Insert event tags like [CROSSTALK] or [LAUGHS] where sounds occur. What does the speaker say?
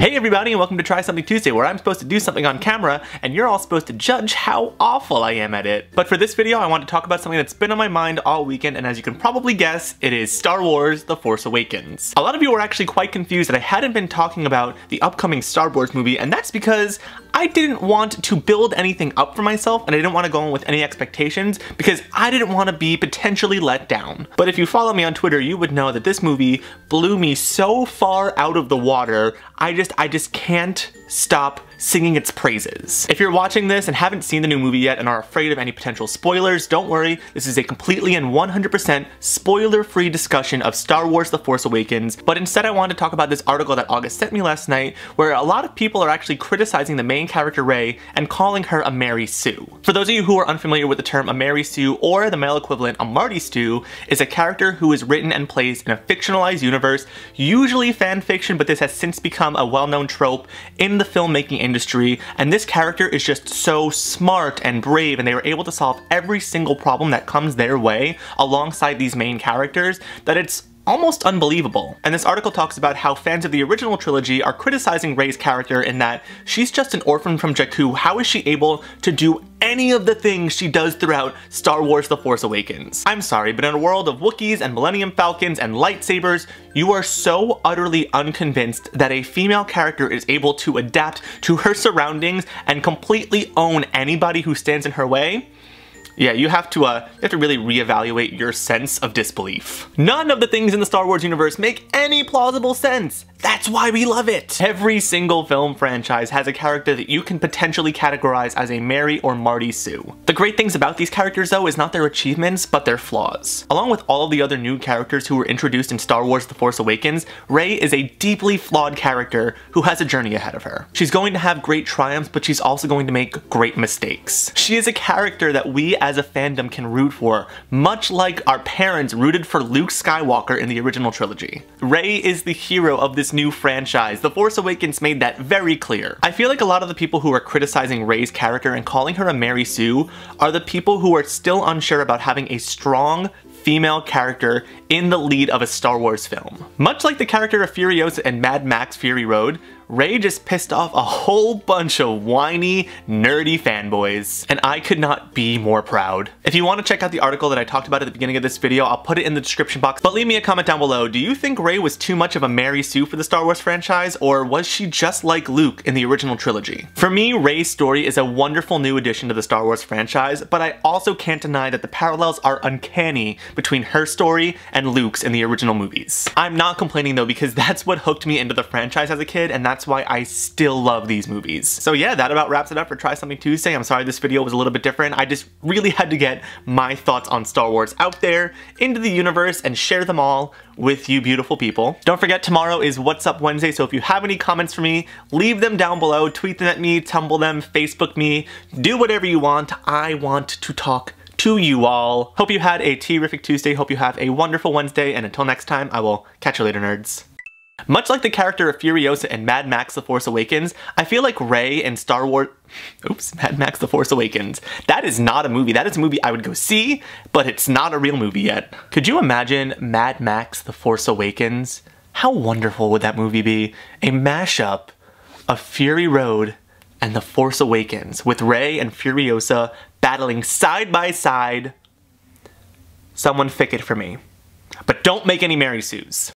Hey everybody and welcome to Try Something Tuesday where I'm supposed to do something on camera and you're all supposed to judge how awful I am at it. But for this video I want to talk about something that's been on my mind all weekend and as you can probably guess it is Star Wars The Force Awakens. A lot of you were actually quite confused that I hadn't been talking about the upcoming Star Wars movie and that's because I didn't want to build anything up for myself and I didn't want to go in with any expectations because I didn't want to be potentially let down. But if you follow me on Twitter, you would know that this movie blew me so far out of the water, I just, I just can't stop singing its praises. If you're watching this and haven't seen the new movie yet and are afraid of any potential spoilers, don't worry, this is a completely and 100% spoiler-free discussion of Star Wars The Force Awakens, but instead I wanted to talk about this article that August sent me last night where a lot of people are actually criticizing the main character Rey and calling her a Mary Sue. For those of you who are unfamiliar with the term a Mary Sue or the male equivalent a Marty Stew is a character who is written and plays in a fictionalized universe, usually fan fiction, but this has since become a well-known trope in the filmmaking industry industry, and this character is just so smart and brave, and they were able to solve every single problem that comes their way alongside these main characters that it's almost unbelievable. And this article talks about how fans of the original trilogy are criticizing Rey's character in that she's just an orphan from Jakku, how is she able to do any of the things she does throughout Star Wars The Force Awakens. I'm sorry, but in a world of Wookiees and Millennium Falcons and lightsabers, you are so utterly unconvinced that a female character is able to adapt to her surroundings and completely own anybody who stands in her way yeah, you have to uh, you have to really reevaluate your sense of disbelief. None of the things in the Star Wars universe make any plausible sense. That's why we love it. Every single film franchise has a character that you can potentially categorize as a Mary or Marty Sue. The great things about these characters though is not their achievements, but their flaws. Along with all of the other new characters who were introduced in Star Wars The Force Awakens, Rey is a deeply flawed character who has a journey ahead of her. She's going to have great triumphs, but she's also going to make great mistakes. She is a character that we as a fandom can root for, much like our parents rooted for Luke Skywalker in the original trilogy. Rey is the hero of this new franchise. The Force Awakens made that very clear. I feel like a lot of the people who are criticizing Rey's character and calling her a Mary Sue are the people who are still unsure about having a strong, female character in the lead of a Star Wars film. Much like the character of Furiosa in Mad Max Fury Road, Ray just pissed off a whole bunch of whiny, nerdy fanboys, and I could not be more proud. If you want to check out the article that I talked about at the beginning of this video, I'll put it in the description box, but leave me a comment down below. Do you think Ray was too much of a Mary Sue for the Star Wars franchise, or was she just like Luke in the original trilogy? For me, Ray's story is a wonderful new addition to the Star Wars franchise, but I also can't deny that the parallels are uncanny between her story and Luke's in the original movies. I'm not complaining though because [LAUGHS] that's what hooked me into the franchise as a kid and that's that's why I still love these movies. So yeah, that about wraps it up for Try Something Tuesday. I'm sorry this video was a little bit different. I just really had to get my thoughts on Star Wars out there into the universe and share them all with you beautiful people. Don't forget tomorrow is What's Up Wednesday, so if you have any comments for me, leave them down below, tweet them at me, tumble them, Facebook me, do whatever you want. I want to talk to you all. Hope you had a terrific Tuesday. Hope you have a wonderful Wednesday. And until next time, I will catch you later, nerds. Much like the character of Furiosa in Mad Max The Force Awakens, I feel like Rey in Star Wars. Oops, Mad Max The Force Awakens. That is not a movie. That is a movie I would go see, but it's not a real movie yet. Could you imagine Mad Max The Force Awakens? How wonderful would that movie be? A mashup of Fury Road and The Force Awakens, with Rey and Furiosa battling side by side. Someone fic it for me. But don't make any Mary Sues.